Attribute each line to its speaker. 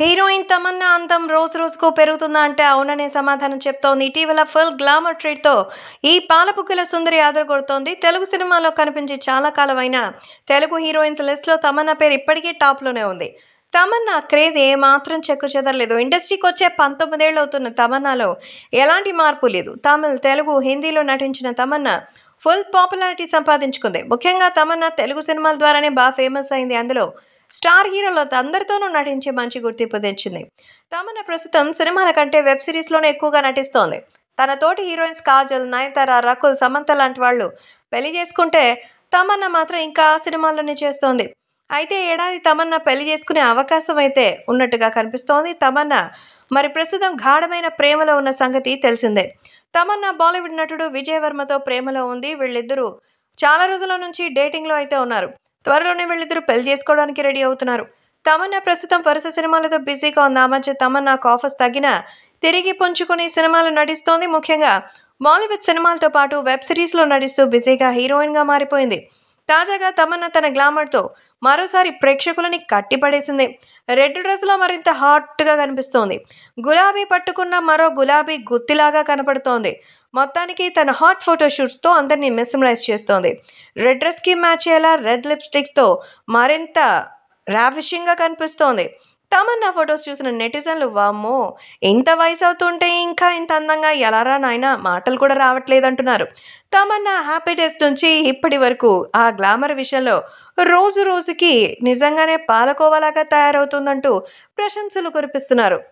Speaker 1: heroine Tamannaah అందం రోజు రోజుకు పెరుగుతుందా అంటే అవుననే సమాధానం చెప్తోంది ఇటీవల ఫుల్ గ్లామర్ ట్రీట్తో ఈ పాలపుక్కుల సుందరి ఆదరగొడుతోంది తెలుగు సినిమాలో కనిపించే చాలా కాలమైన తెలుగు హీరోయిన్స్ లిస్ట్లో తమన్నా పేరు ఇప్పటికీ టాప్లోనే ఉంది తమన్నా క్రేజ్ ఏమాత్రం చెక్కు చెదరలేదు ఇండస్ట్రీకి వచ్చే పంతొమ్మిదేళ్ళు అవుతున్న తమన్నాలో ఎలాంటి మార్పు లేదు తమిళ్ తెలుగు హిందీలో నటించిన తమన్నా ఫుల్ పాపులారిటీ సంపాదించుకుంది ముఖ్యంగా తమన్నా తెలుగు సినిమాల ద్వారానే బాగా ఫేమస్ అయింది అందులో స్టార్ హీరోలతో అందరితోనూ నటించి మంచి గుర్తింపు తెచ్చింది తమన ప్రస్తుతం సినిమాల కంటే వెబ్ సిరీస్లోనే ఎక్కువగా నటిస్తోంది తన తోటి హీరోయిన్స్ కాజల్ నయనతార రకుల్ సమంత లాంటి వాళ్ళు పెళ్లి చేసుకుంటే తమన్నా మాత్రం ఇంకా సినిమాల్లోనే చేస్తోంది అయితే ఏడాది తమన్నా పెళ్లి చేసుకునే అవకాశం అయితే ఉన్నట్టుగా కనిపిస్తోంది తమన్నా మరి ప్రస్తుతం గాఢమైన ప్రేమలో ఉన్న సంగతి తెలిసిందే తమన్నా బాలీవుడ్ నటుడు విజయవర్మతో ప్రేమలో ఉంది వీళ్ళిద్దరూ చాలా రోజుల నుంచి డేటింగ్లో అయితే ఉన్నారు త్వరలోనే వీళ్ళిద్దరూ పెళ్లి చేసుకోవడానికి రెడీ అవుతున్నారు తమన్నా ప్రస్తుతం వరుస సినిమాలతో బిజీగా ఉన్న మధ్య తమన్నాకు ఆఫర్స్ తగ్గిన తిరిగి పుంజుకునే సినిమాలు నటిస్తోంది ముఖ్యంగా బాలీవుడ్ సినిమాలతో పాటు వెబ్ సిరీస్లో నటిస్తూ బిజీగా హీరోయిన్గా మారిపోయింది తాజాగా తమన్న తన గ్లామర్తో మరోసారి ప్రేక్షకులని కట్టిపడేసింది రెడ్ డ్రెస్లో మరింత హాట్గా కనిపిస్తోంది గులాబీ పట్టుకున్న మరో గులాబీ గుత్తిలాగా కనపడుతోంది మొత్తానికి తన హాట్ ఫోటోషూట్స్తో అందరినీ మెస్మరైజ్ చేస్తోంది రెడ్ డ్రెస్కి మ్యాచ్ అయ్యేలా రెడ్ లిప్స్టిక్స్తో మరింత ర్యావిషింగ్గా కనిపిస్తోంది తమన్నా ఫొటోస్ చూసిన నెటిజన్లు వామ్మో ఇంత వయసు అవుతుంటే ఇంకా ఇంత అందంగా ఎలారా నాయన మాటలు కూడా రావట్లేదంటున్నారు తమన్నా హ్యాపీ డేస్ నుంచి ఇప్పటి వరకు ఆ గ్లామర్ విషయంలో రోజు రోజుకి నిజంగానే పాలకోవలాగా తయారవుతుందంటూ ప్రశంసలు కురిపిస్తున్నారు